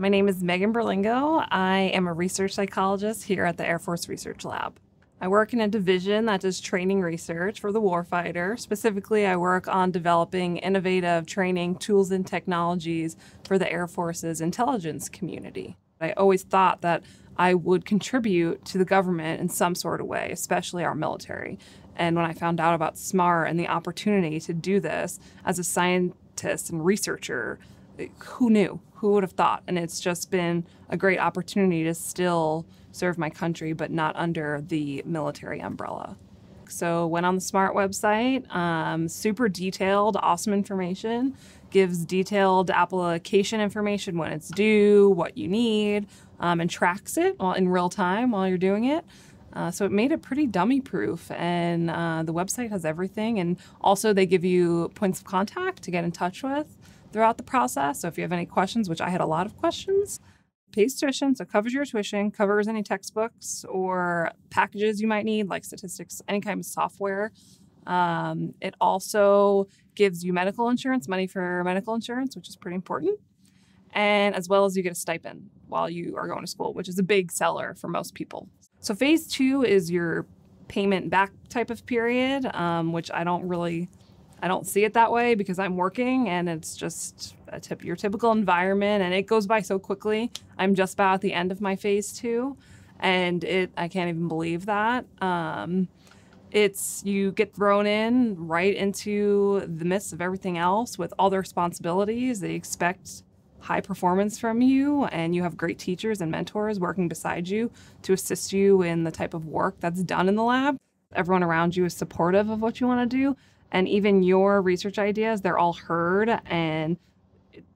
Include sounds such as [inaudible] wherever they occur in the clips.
My name is Megan Berlingo. I am a research psychologist here at the Air Force Research Lab. I work in a division that does training research for the warfighter. Specifically, I work on developing innovative training tools and technologies for the Air Force's intelligence community. I always thought that I would contribute to the government in some sort of way, especially our military. And when I found out about Smar and the opportunity to do this as a scientist and researcher, who knew? Who would have thought? And it's just been a great opportunity to still serve my country, but not under the military umbrella. So went on the Smart website, um, super detailed, awesome information. Gives detailed application information when it's due, what you need, um, and tracks it all in real time while you're doing it. Uh, so it made it pretty dummy proof, and uh, the website has everything. And also, they give you points of contact to get in touch with throughout the process. So if you have any questions, which I had a lot of questions, pays tuition, so covers your tuition, covers any textbooks or packages you might need, like statistics, any kind of software. Um, it also gives you medical insurance, money for medical insurance, which is pretty important. And as well as you get a stipend while you are going to school, which is a big seller for most people. So phase two is your payment back type of period, um, which I don't really I don't see it that way because I'm working and it's just tip, your typical environment and it goes by so quickly. I'm just about at the end of my phase two and it I can't even believe that. Um, it's you get thrown in right into the midst of everything else with all the responsibilities. They expect high performance from you and you have great teachers and mentors working beside you to assist you in the type of work that's done in the lab. Everyone around you is supportive of what you want to do and even your research ideas, they're all heard. And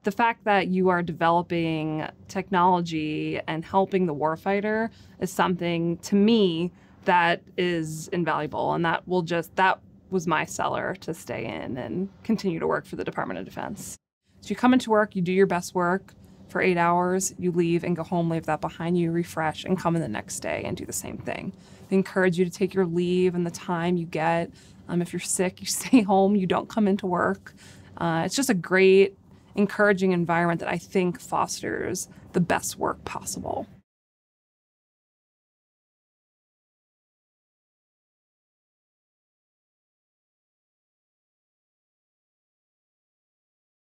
the fact that you are developing technology and helping the warfighter is something to me that is invaluable. And that will just, that was my cellar to stay in and continue to work for the Department of Defense. So you come into work, you do your best work, for eight hours, you leave and go home, leave that behind you, refresh, and come in the next day and do the same thing. They encourage you to take your leave and the time you get. Um, if you're sick, [laughs] you stay home, you don't come into work. Uh, it's just a great, encouraging environment that I think fosters the best work possible.